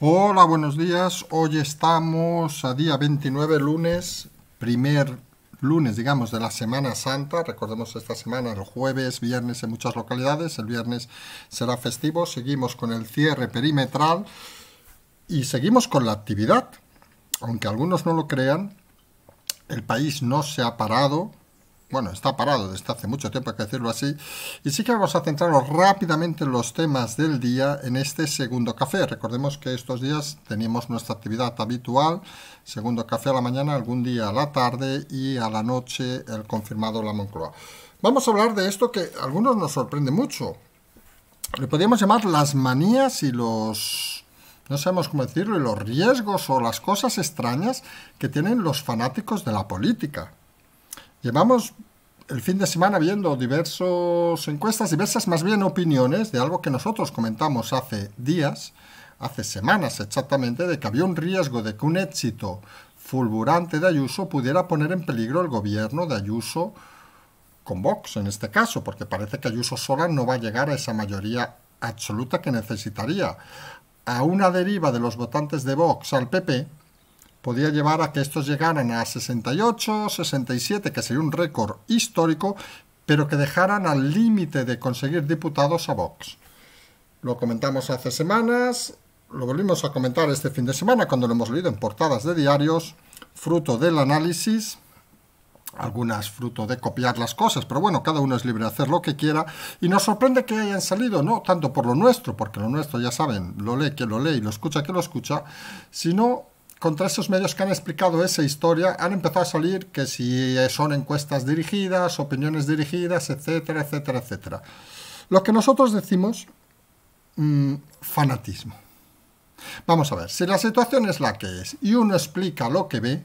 Hola, buenos días. Hoy estamos a día 29, lunes, primer lunes, digamos, de la Semana Santa. Recordemos esta semana, el jueves, viernes en muchas localidades. El viernes será festivo. Seguimos con el cierre perimetral y seguimos con la actividad. Aunque algunos no lo crean, el país no se ha parado bueno, está parado desde hace mucho tiempo, hay que decirlo así, y sí que vamos a centrarnos rápidamente en los temas del día en este segundo café. Recordemos que estos días tenemos nuestra actividad habitual, segundo café a la mañana, algún día a la tarde y a la noche el confirmado La Moncloa. Vamos a hablar de esto que a algunos nos sorprende mucho. Le podríamos llamar las manías y los no sabemos cómo decirlo, y los riesgos o las cosas extrañas que tienen los fanáticos de la política. Llevamos el fin de semana viendo diversas encuestas, diversas más bien opiniones de algo que nosotros comentamos hace días, hace semanas exactamente, de que había un riesgo de que un éxito fulgurante de Ayuso pudiera poner en peligro el gobierno de Ayuso con Vox en este caso, porque parece que Ayuso sola no va a llegar a esa mayoría absoluta que necesitaría. A una deriva de los votantes de Vox al PP, podía llevar a que estos llegaran a 68, 67, que sería un récord histórico, pero que dejaran al límite de conseguir diputados a Vox. Lo comentamos hace semanas, lo volvimos a comentar este fin de semana cuando lo hemos leído en portadas de diarios, fruto del análisis, algunas fruto de copiar las cosas, pero bueno, cada uno es libre de hacer lo que quiera, y nos sorprende que hayan salido, no tanto por lo nuestro, porque lo nuestro ya saben, lo lee que lo lee y lo escucha que lo escucha, sino contra esos medios que han explicado esa historia han empezado a salir que si son encuestas dirigidas, opiniones dirigidas, etcétera, etcétera, etcétera. Lo que nosotros decimos, mm, fanatismo. Vamos a ver, si la situación es la que es y uno explica lo que ve,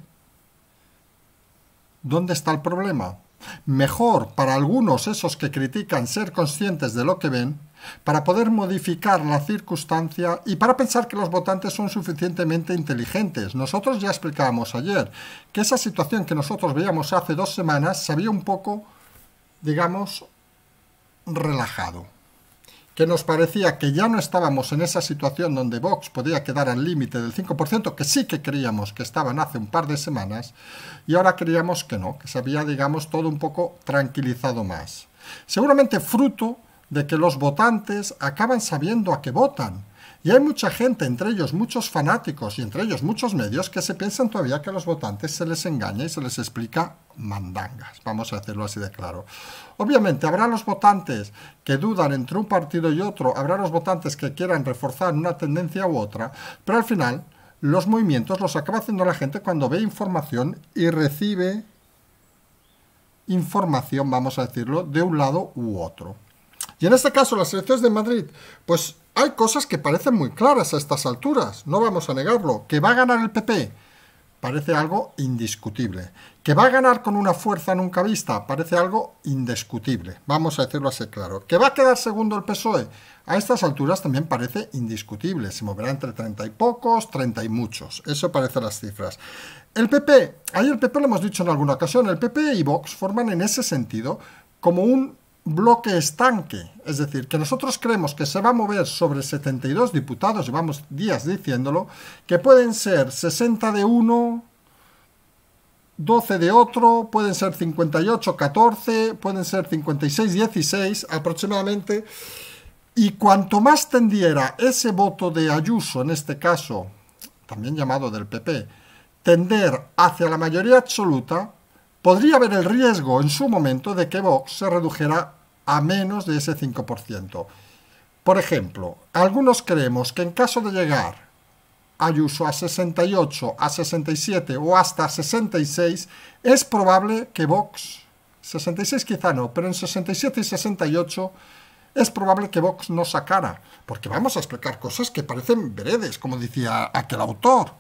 ¿dónde está el problema? Mejor para algunos esos que critican ser conscientes de lo que ven para poder modificar la circunstancia y para pensar que los votantes son suficientemente inteligentes. Nosotros ya explicábamos ayer que esa situación que nosotros veíamos hace dos semanas se había un poco, digamos, relajado que nos parecía que ya no estábamos en esa situación donde Vox podía quedar al límite del 5%, que sí que creíamos que estaban hace un par de semanas, y ahora creíamos que no, que se había, digamos, todo un poco tranquilizado más. Seguramente fruto de que los votantes acaban sabiendo a qué votan. Y hay mucha gente, entre ellos muchos fanáticos y entre ellos muchos medios, que se piensan todavía que a los votantes se les engaña y se les explica mandangas, vamos a hacerlo así de claro. Obviamente habrá los votantes que dudan entre un partido y otro, habrá los votantes que quieran reforzar una tendencia u otra, pero al final los movimientos los acaba haciendo la gente cuando ve información y recibe información, vamos a decirlo, de un lado u otro. Y en este caso, las elecciones de Madrid, pues hay cosas que parecen muy claras a estas alturas, no vamos a negarlo. Que va a ganar el PP, parece algo indiscutible. Que va a ganar con una fuerza nunca vista, parece algo indiscutible. Vamos a decirlo así claro. Que va a quedar segundo el PSOE, a estas alturas también parece indiscutible. Se moverá entre treinta y pocos, 30 y muchos. Eso parecen las cifras. El PP, ahí el PP lo hemos dicho en alguna ocasión, el PP y Vox forman en ese sentido como un bloque estanque, es decir, que nosotros creemos que se va a mover sobre 72 diputados, llevamos días diciéndolo, que pueden ser 60 de uno, 12 de otro, pueden ser 58, 14, pueden ser 56, 16 aproximadamente, y cuanto más tendiera ese voto de Ayuso, en este caso, también llamado del PP, tender hacia la mayoría absoluta, podría haber el riesgo en su momento de que Vox se redujera a menos de ese 5%. Por ejemplo, algunos creemos que en caso de llegar Ayuso a 68, a 67 o hasta 66, es probable que Vox, 66 quizá no, pero en 67 y 68 es probable que Vox no sacara, porque vamos a explicar cosas que parecen veredes, como decía aquel autor.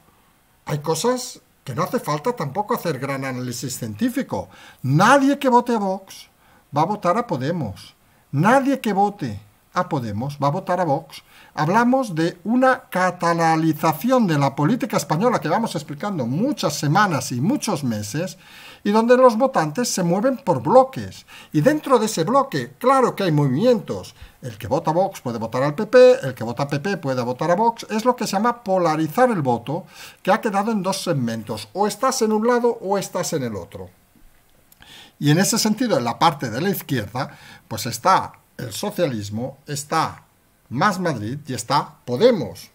Hay cosas que no hace falta tampoco hacer gran análisis científico. Nadie que vote a Vox va a votar a Podemos. Nadie que vote a Podemos, va a votar a Vox. Hablamos de una catalización de la política española que vamos explicando muchas semanas y muchos meses y donde los votantes se mueven por bloques. Y dentro de ese bloque, claro que hay movimientos. El que vota a Vox puede votar al PP, el que vota PP puede votar a Vox. Es lo que se llama polarizar el voto, que ha quedado en dos segmentos. O estás en un lado o estás en el otro. Y en ese sentido, en la parte de la izquierda, pues está el socialismo, está Más Madrid y está Podemos.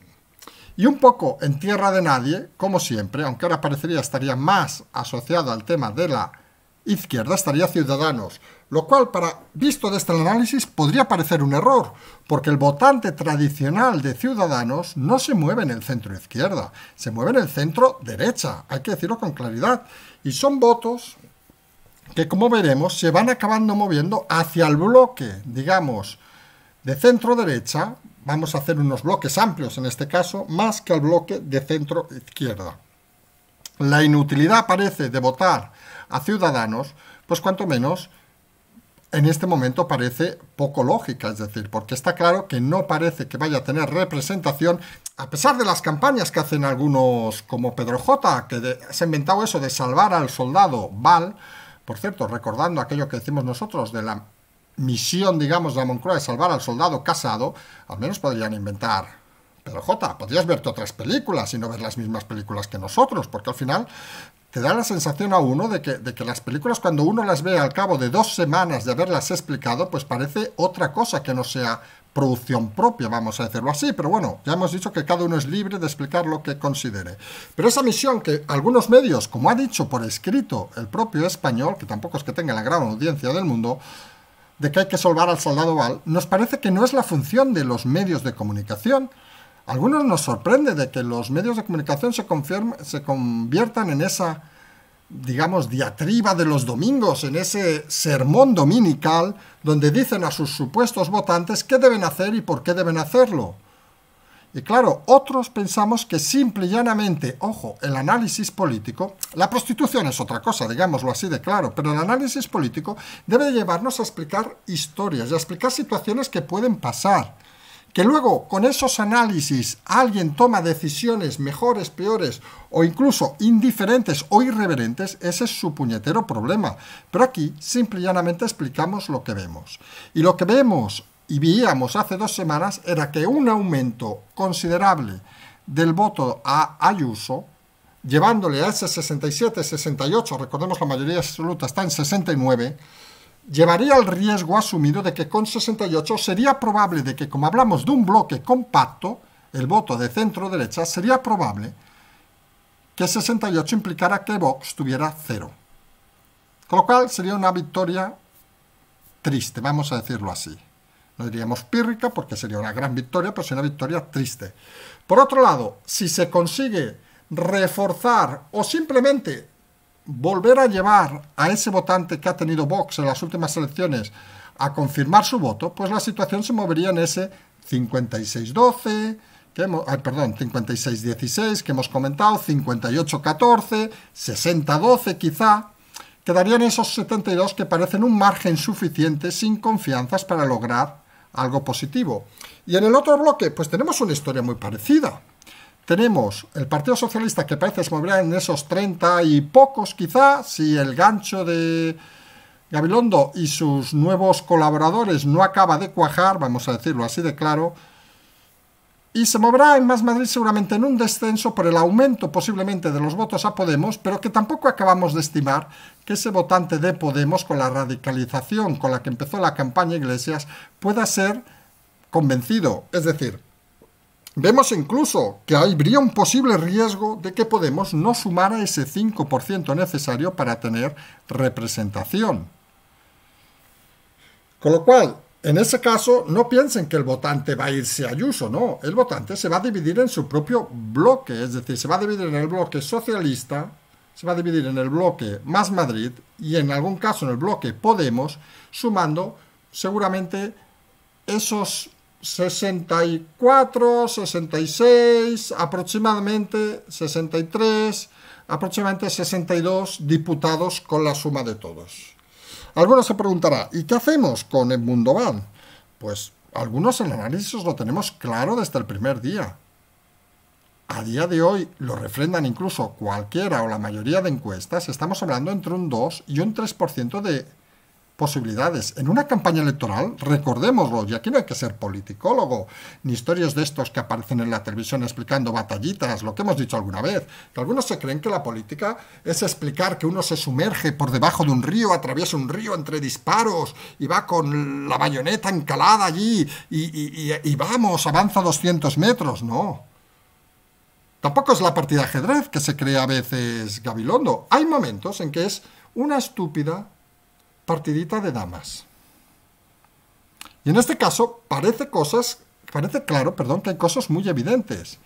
Y un poco en tierra de nadie, como siempre, aunque ahora parecería estaría más asociado al tema de la izquierda, estaría Ciudadanos, lo cual, para, visto desde el este análisis, podría parecer un error, porque el votante tradicional de Ciudadanos no se mueve en el centro izquierda, se mueve en el centro derecha, hay que decirlo con claridad, y son votos que como veremos se van acabando moviendo hacia el bloque, digamos, de centro derecha, vamos a hacer unos bloques amplios en este caso, más que al bloque de centro izquierda. La inutilidad parece de votar a Ciudadanos, pues cuanto menos en este momento parece poco lógica, es decir, porque está claro que no parece que vaya a tener representación, a pesar de las campañas que hacen algunos como Pedro J, que se ha inventado eso de salvar al soldado Val, por cierto, recordando aquello que decimos nosotros de la misión, digamos, de la de salvar al soldado casado, al menos podrían inventar. Pero J, podrías verte otras películas y no ver las mismas películas que nosotros, porque al final te da la sensación a uno de que, de que, las películas cuando uno las ve al cabo de dos semanas de haberlas explicado, pues parece otra cosa que no sea producción propia, vamos a decirlo así, pero bueno, ya hemos dicho que cada uno es libre de explicar lo que considere. Pero esa misión que algunos medios, como ha dicho por escrito el propio español, que tampoco es que tenga la gran audiencia del mundo, de que hay que salvar al soldado Val, nos parece que no es la función de los medios de comunicación. Algunos nos sorprende de que los medios de comunicación se, se conviertan en esa digamos, diatriba de los domingos en ese sermón dominical donde dicen a sus supuestos votantes qué deben hacer y por qué deben hacerlo. Y claro, otros pensamos que simple y llanamente, ojo, el análisis político, la prostitución es otra cosa, digámoslo así de claro, pero el análisis político debe llevarnos a explicar historias y a explicar situaciones que pueden pasar que luego con esos análisis alguien toma decisiones mejores, peores o incluso indiferentes o irreverentes, ese es su puñetero problema. Pero aquí simple y llanamente explicamos lo que vemos. Y lo que vemos y veíamos hace dos semanas era que un aumento considerable del voto a Ayuso, llevándole a ese 67, 68, recordemos la mayoría absoluta está en 69, llevaría el riesgo asumido de que con 68 sería probable de que, como hablamos de un bloque compacto, el voto de centro derecha, sería probable que 68 implicara que Vox tuviera cero. Con lo cual sería una victoria triste, vamos a decirlo así. No diríamos pírrica porque sería una gran victoria, pero sería una victoria triste. Por otro lado, si se consigue reforzar o simplemente volver a llevar a ese votante que ha tenido Vox en las últimas elecciones a confirmar su voto, pues la situación se movería en ese 56-12, perdón, 56-16 que hemos comentado, 58-14, 60-12 quizá, quedarían esos 72 que parecen un margen suficiente sin confianzas para lograr algo positivo. Y en el otro bloque, pues tenemos una historia muy parecida tenemos el Partido Socialista que parece se moverá en esos 30 y pocos quizá, si el gancho de Gabilondo y sus nuevos colaboradores no acaba de cuajar, vamos a decirlo así de claro, y se moverá en Más Madrid seguramente en un descenso por el aumento posiblemente de los votos a Podemos, pero que tampoco acabamos de estimar que ese votante de Podemos con la radicalización con la que empezó la campaña Iglesias pueda ser convencido, es decir, Vemos incluso que habría un posible riesgo de que Podemos no sumara ese 5% necesario para tener representación. Con lo cual, en ese caso, no piensen que el votante va a irse a Ayuso, no. El votante se va a dividir en su propio bloque, es decir, se va a dividir en el bloque socialista, se va a dividir en el bloque Más Madrid y en algún caso en el bloque Podemos, sumando seguramente esos 64, 66, aproximadamente 63, aproximadamente 62 diputados con la suma de todos. Algunos se preguntarán, ¿y qué hacemos con el mundo van? Pues algunos en análisis lo tenemos claro desde el primer día. A día de hoy lo refrendan incluso cualquiera o la mayoría de encuestas, estamos hablando entre un 2 y un 3% de posibilidades. En una campaña electoral, recordémoslo, y aquí no hay que ser politicólogo, ni historias de estos que aparecen en la televisión explicando batallitas, lo que hemos dicho alguna vez, que algunos se creen que la política es explicar que uno se sumerge por debajo de un río, atraviesa un río entre disparos y va con la bayoneta encalada allí y, vamos, avanza 200 metros, no. Tampoco es la partida de ajedrez que se cree a veces Gabilondo. Hay momentos en que es una estúpida partidita de damas. Y en este caso parece cosas, parece claro, perdón, que hay cosas muy evidentes.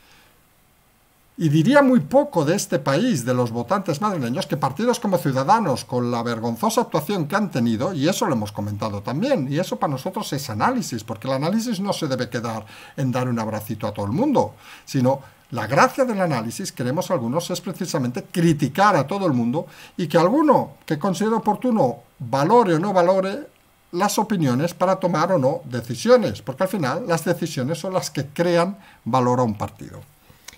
Y diría muy poco de este país, de los votantes madrileños, que partidos como Ciudadanos, con la vergonzosa actuación que han tenido, y eso lo hemos comentado también, y eso para nosotros es análisis, porque el análisis no se debe quedar en dar un abracito a todo el mundo, sino la gracia del análisis, queremos algunos, es precisamente criticar a todo el mundo y que alguno que considere oportuno valore o no valore las opiniones para tomar o no decisiones, porque al final las decisiones son las que crean valor a un partido.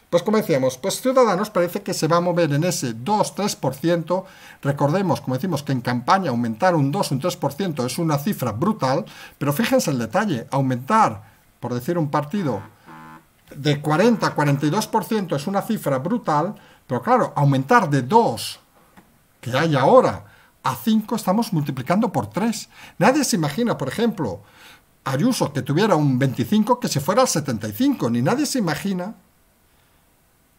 Pues como decíamos, pues Ciudadanos parece que se va a mover en ese 2-3%. Recordemos, como decimos, que en campaña aumentar un 2, un 3% es una cifra brutal, pero fíjense el detalle, aumentar, por decir un partido, de 40 a 42% es una cifra brutal, pero claro, aumentar de 2, que hay ahora, a 5 estamos multiplicando por 3. Nadie se imagina, por ejemplo, Ayuso que tuviera un 25 que se fuera al 75, ni nadie se imagina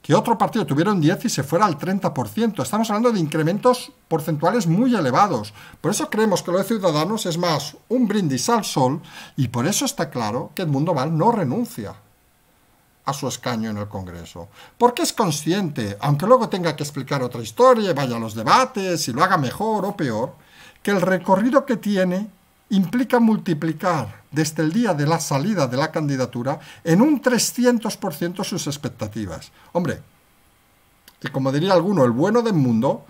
que otro partido tuviera un 10 y se fuera al 30%. Estamos hablando de incrementos porcentuales muy elevados. Por eso creemos que lo de Ciudadanos es más un brindis al sol y por eso está claro que el mundo mal no renuncia a su escaño en el Congreso. Porque es consciente, aunque luego tenga que explicar otra historia, vaya a los debates y lo haga mejor o peor, que el recorrido que tiene implica multiplicar desde el día de la salida de la candidatura en un 300% sus expectativas. Hombre, y como diría alguno, el bueno del mundo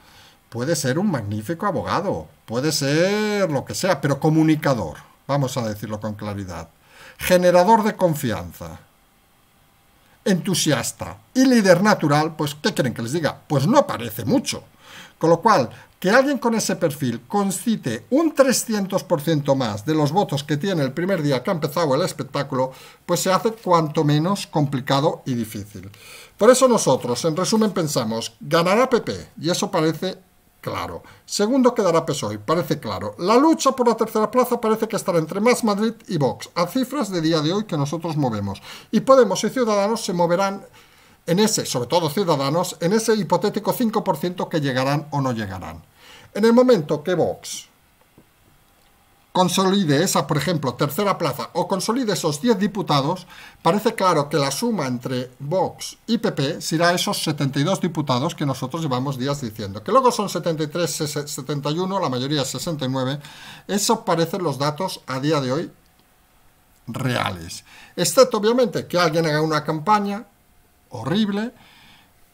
puede ser un magnífico abogado, puede ser lo que sea, pero comunicador, vamos a decirlo con claridad, generador de confianza, entusiasta y líder natural, pues ¿qué quieren que les diga? Pues no parece mucho. Con lo cual, que alguien con ese perfil concite un 300% más de los votos que tiene el primer día que ha empezado el espectáculo, pues se hace cuanto menos complicado y difícil. Por eso nosotros, en resumen, pensamos, ganará PP, y eso parece claro. Segundo quedará PSOE, parece claro. La lucha por la tercera plaza parece que estará entre Más Madrid y Vox, a cifras de día de hoy que nosotros movemos. Y Podemos y Ciudadanos se moverán en ese, sobre todo Ciudadanos, en ese hipotético 5% que llegarán o no llegarán. En el momento que Vox consolide esa, por ejemplo, tercera plaza o consolide esos 10 diputados, parece claro que la suma entre Vox y PP será esos 72 diputados que nosotros llevamos días diciendo, que luego son 73, 71, la mayoría 69, eso parecen los datos a día de hoy reales. Excepto, obviamente, que alguien haga una campaña horrible,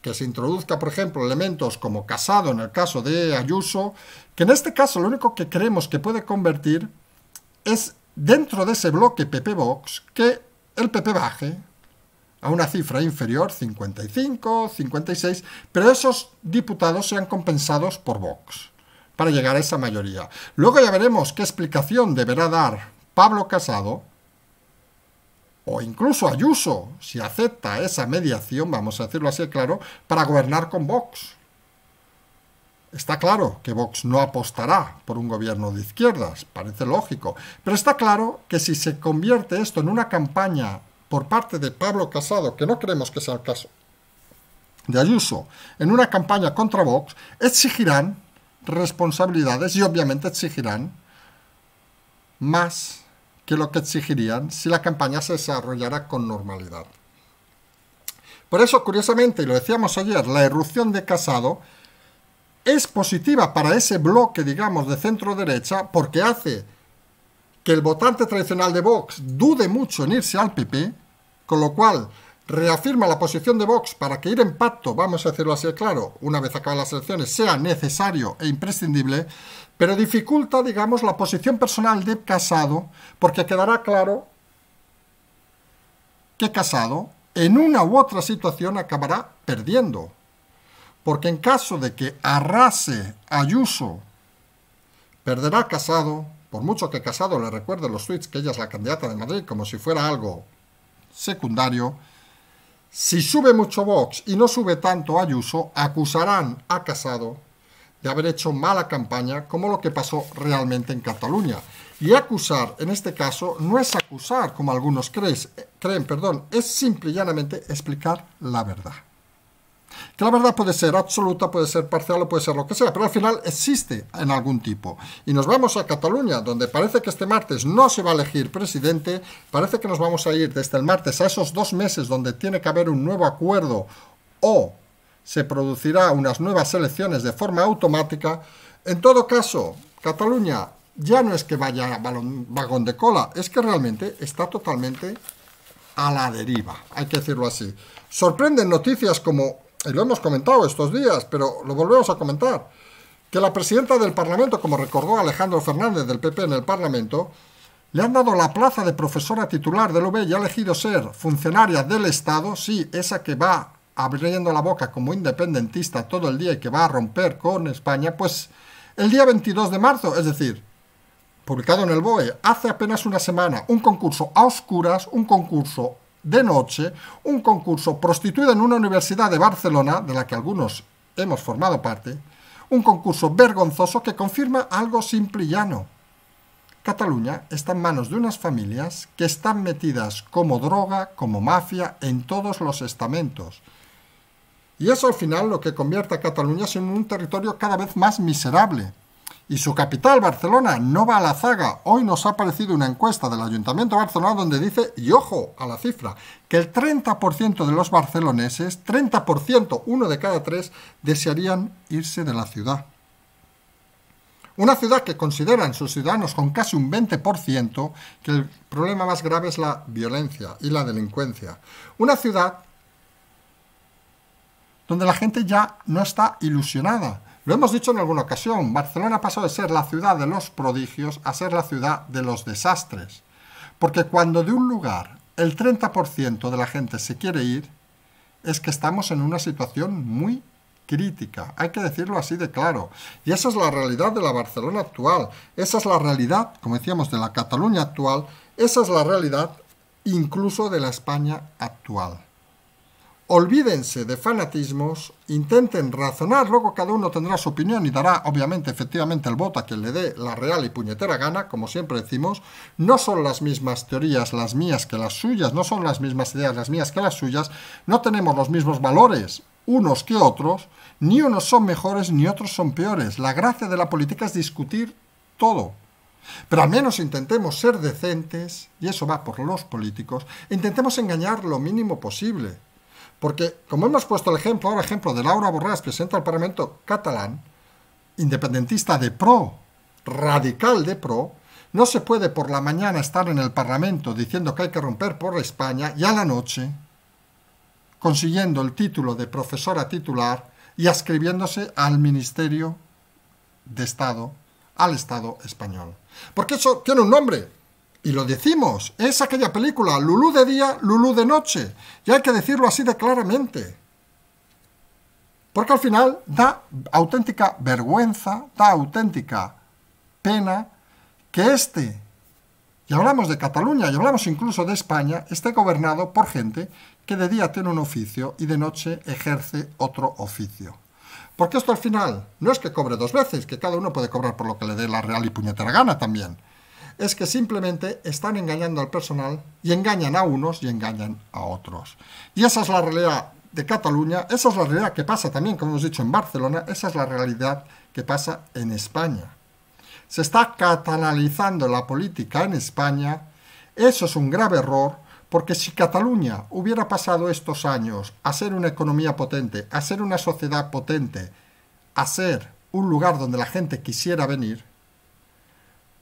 que se introduzca, por ejemplo, elementos como casado en el caso de Ayuso, que en este caso lo único que creemos que puede convertir es dentro de ese bloque PP Vox que el PP baje a una cifra inferior, 55, 56, pero esos diputados sean compensados por Vox para llegar a esa mayoría. Luego ya veremos qué explicación deberá dar Pablo Casado o incluso Ayuso, si acepta esa mediación, vamos a decirlo así claro, para gobernar con Vox. Está claro que Vox no apostará por un gobierno de izquierdas, parece lógico, pero está claro que si se convierte esto en una campaña por parte de Pablo Casado, que no creemos que sea el caso, de Ayuso, en una campaña contra Vox, exigirán responsabilidades y obviamente exigirán más que lo que exigirían si la campaña se desarrollara con normalidad. Por eso, curiosamente, y lo decíamos ayer, la erupción de Casado es positiva para ese bloque, digamos, de centro derecha, porque hace que el votante tradicional de Vox dude mucho en irse al PP, con lo cual reafirma la posición de Vox para que ir en pacto, vamos a decirlo así claro, una vez acaban las elecciones, sea necesario e imprescindible, pero dificulta, digamos, la posición personal de Casado, porque quedará claro que Casado, en una u otra situación, acabará perdiendo. Porque en caso de que arrase Ayuso, perderá Casado, por mucho que Casado le recuerde los tweets que ella es la candidata de Madrid como si fuera algo secundario, si sube mucho Vox y no sube tanto Ayuso, acusarán a Casado de haber hecho mala campaña, como lo que pasó realmente en Cataluña. Y acusar, en este caso, no es acusar, como algunos creen, eh, creen perdón, es simple y llanamente explicar la verdad. Que la verdad puede ser absoluta, puede ser parcial o puede ser lo que sea, pero al final existe en algún tipo. Y nos vamos a Cataluña, donde parece que este martes no se va a elegir presidente, parece que nos vamos a ir desde el martes a esos dos meses donde tiene que haber un nuevo acuerdo o se producirá unas nuevas elecciones de forma automática. En todo caso, Cataluña ya no es que vaya vagón de cola, es que realmente está totalmente a la deriva, hay que decirlo así. Sorprenden noticias como y lo hemos comentado estos días, pero lo volvemos a comentar, que la presidenta del Parlamento, como recordó Alejandro Fernández del PP en el Parlamento, le han dado la plaza de profesora titular del UB y ha elegido ser funcionaria del Estado, sí, esa que va abriendo la boca como independentista todo el día y que va a romper con España, pues el día 22 de marzo, es decir, publicado en el BOE hace apenas una semana, un concurso a oscuras, un concurso de noche un concurso prostituido en una universidad de Barcelona, de la que algunos hemos formado parte, un concurso vergonzoso que confirma algo simple y llano. Cataluña está en manos de unas familias que están metidas como droga, como mafia, en todos los estamentos. Y eso al final lo que convierte a Cataluña en un territorio cada vez más miserable y su capital, Barcelona, no va a la zaga. Hoy nos ha aparecido una encuesta del Ayuntamiento de Barcelona donde dice, y ojo a la cifra, que el 30% de los barceloneses, 30%, uno de cada tres, desearían irse de la ciudad. Una ciudad que consideran sus ciudadanos con casi un 20% que el problema más grave es la violencia y la delincuencia. Una ciudad donde la gente ya no está ilusionada lo hemos dicho en alguna ocasión, Barcelona pasó de ser la ciudad de los prodigios a ser la ciudad de los desastres. Porque cuando de un lugar el 30% de la gente se quiere ir, es que estamos en una situación muy crítica, hay que decirlo así de claro. Y esa es la realidad de la Barcelona actual, esa es la realidad, como decíamos, de la Cataluña actual, esa es la realidad incluso de la España actual olvídense de fanatismos, intenten razonar, luego cada uno tendrá su opinión y dará, obviamente, efectivamente el voto a quien le dé la real y puñetera gana, como siempre decimos, no son las mismas teorías las mías que las suyas, no son las mismas ideas las mías que las suyas, no tenemos los mismos valores unos que otros, ni unos son mejores ni otros son peores. La gracia de la política es discutir todo, pero al menos intentemos ser decentes, y eso va por los políticos, intentemos engañar lo mínimo posible. Porque, como hemos puesto el ejemplo, ahora ejemplo de Laura que presidenta del Parlamento catalán, independentista de pro, radical de pro, no se puede por la mañana estar en el Parlamento diciendo que hay que romper por España y a la noche consiguiendo el título de profesora titular y ascribiéndose al Ministerio de Estado, al Estado español. Porque eso tiene un nombre, y lo decimos, es aquella película, Lulú de día, Lulú de noche. Y hay que decirlo así de claramente. Porque al final da auténtica vergüenza, da auténtica pena que este, y hablamos de Cataluña y hablamos incluso de España, esté gobernado por gente que de día tiene un oficio y de noche ejerce otro oficio. Porque esto al final no es que cobre dos veces, que cada uno puede cobrar por lo que le dé la real y puñetera gana también es que simplemente están engañando al personal y engañan a unos y engañan a otros. Y esa es la realidad de Cataluña, esa es la realidad que pasa también, como hemos dicho, en Barcelona, esa es la realidad que pasa en España. Se está catalizando la política en España, eso es un grave error, porque si Cataluña hubiera pasado estos años a ser una economía potente, a ser una sociedad potente, a ser un lugar donde la gente quisiera venir,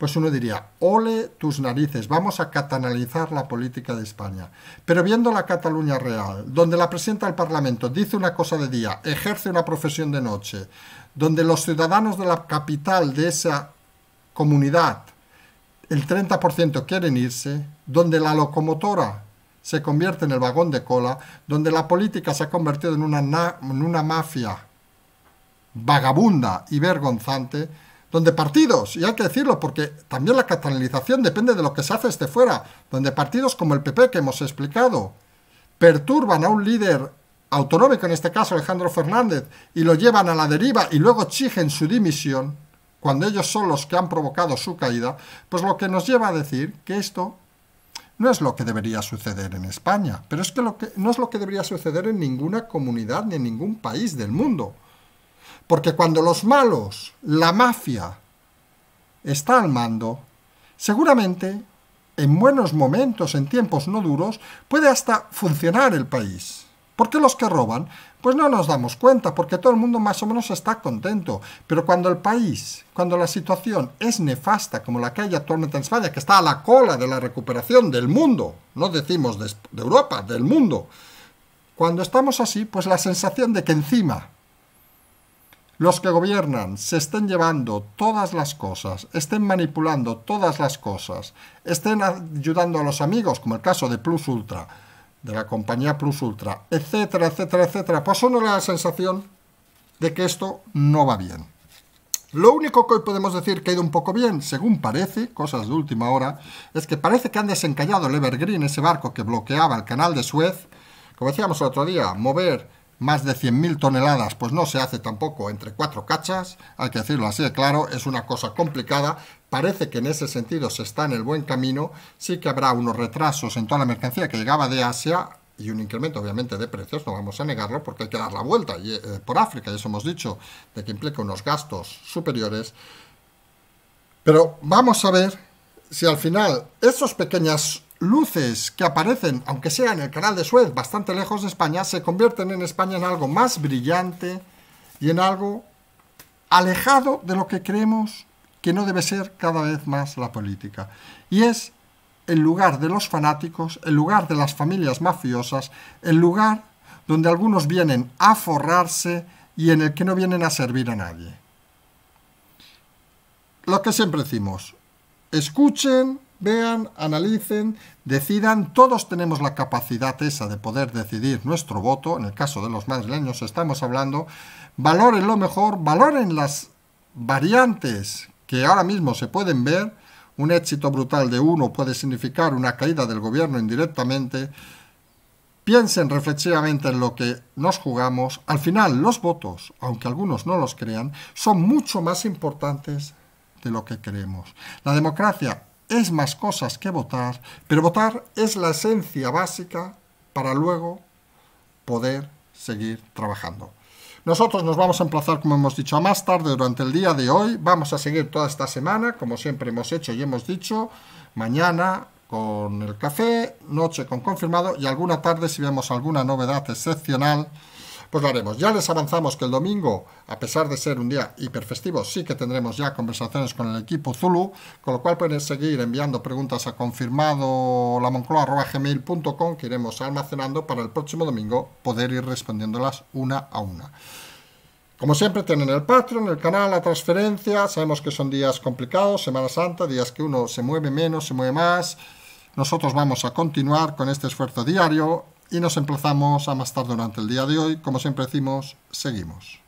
pues uno diría, ole tus narices, vamos a catanalizar la política de España. Pero viendo la Cataluña real, donde la presidenta del Parlamento, dice una cosa de día, ejerce una profesión de noche, donde los ciudadanos de la capital de esa comunidad, el 30% quieren irse, donde la locomotora se convierte en el vagón de cola, donde la política se ha convertido en una, en una mafia vagabunda y vergonzante, donde partidos, y hay que decirlo porque también la catalanización depende de lo que se hace este fuera, donde partidos como el PP que hemos explicado perturban a un líder autonómico, en este caso Alejandro Fernández, y lo llevan a la deriva y luego exigen su dimisión, cuando ellos son los que han provocado su caída, pues lo que nos lleva a decir que esto no es lo que debería suceder en España, pero es que, lo que no es lo que debería suceder en ninguna comunidad ni en ningún país del mundo. Porque cuando los malos, la mafia, está al mando, seguramente en buenos momentos, en tiempos no duros, puede hasta funcionar el país. Porque los que roban, pues no nos damos cuenta, porque todo el mundo más o menos está contento. Pero cuando el país, cuando la situación es nefasta, como la que hay actualmente en España, que está a la cola de la recuperación del mundo, no decimos de, Europa, del mundo, cuando estamos así, pues la sensación de que encima los que gobiernan se estén llevando todas las cosas, estén manipulando todas las cosas, estén ayudando a los amigos, como el caso de Plus Ultra, de la compañía Plus Ultra, etcétera, etcétera, etcétera, pues uno le da la sensación de que esto no va bien. Lo único que hoy podemos decir que ha ido un poco bien, según parece, cosas de última hora, es que parece que han desencallado el Evergreen, ese barco que bloqueaba el canal de Suez. Como decíamos el otro día, mover más de 100.000 toneladas, pues no se hace tampoco entre cuatro cachas, hay que decirlo así de claro, es una cosa complicada, parece que en ese sentido se está en el buen camino, sí que habrá unos retrasos en toda la mercancía que llegaba de Asia y un incremento obviamente de precios, no vamos a negarlo, porque hay que dar la vuelta y, eh, por África, y eso hemos dicho, de que implica unos gastos superiores, pero vamos a ver si al final esos pequeñas luces que aparecen, aunque sea en el canal de Suez, bastante lejos de España, se convierten en España en algo más brillante y en algo alejado de lo que creemos que no debe ser cada vez más la política. Y es el lugar de los fanáticos, el lugar de las familias mafiosas, el lugar donde algunos vienen a forrarse y en el que no vienen a servir a nadie. Lo que siempre decimos, escuchen, vean, analicen, decidan. Todos tenemos la capacidad esa de poder decidir nuestro voto. En el caso de los madrileños estamos hablando. Valoren lo mejor, valoren las variantes que ahora mismo se pueden ver. Un éxito brutal de uno puede significar una caída del gobierno indirectamente. Piensen reflexivamente en lo que nos jugamos. Al final, los votos, aunque algunos no los crean, son mucho más importantes de lo que creemos. La democracia es más cosas que votar, pero votar es la esencia básica para luego poder seguir trabajando. Nosotros nos vamos a emplazar, como hemos dicho, a más tarde durante el día de hoy. Vamos a seguir toda esta semana, como siempre hemos hecho y hemos dicho. Mañana con el café, noche con confirmado y alguna tarde si vemos alguna novedad excepcional pues lo haremos. Ya les avanzamos que el domingo, a pesar de ser un día hiperfestivo, sí que tendremos ya conversaciones con el equipo Zulu, con lo cual pueden seguir enviando preguntas a confirmado que iremos almacenando para el próximo domingo poder ir respondiéndolas una a una. Como siempre, tienen el Patreon, el canal, la transferencia. Sabemos que son días complicados, Semana Santa, días que uno se mueve menos, se mueve más. Nosotros vamos a continuar con este esfuerzo diario y nos emplazamos a más tarde durante el día de hoy. Como siempre decimos, seguimos.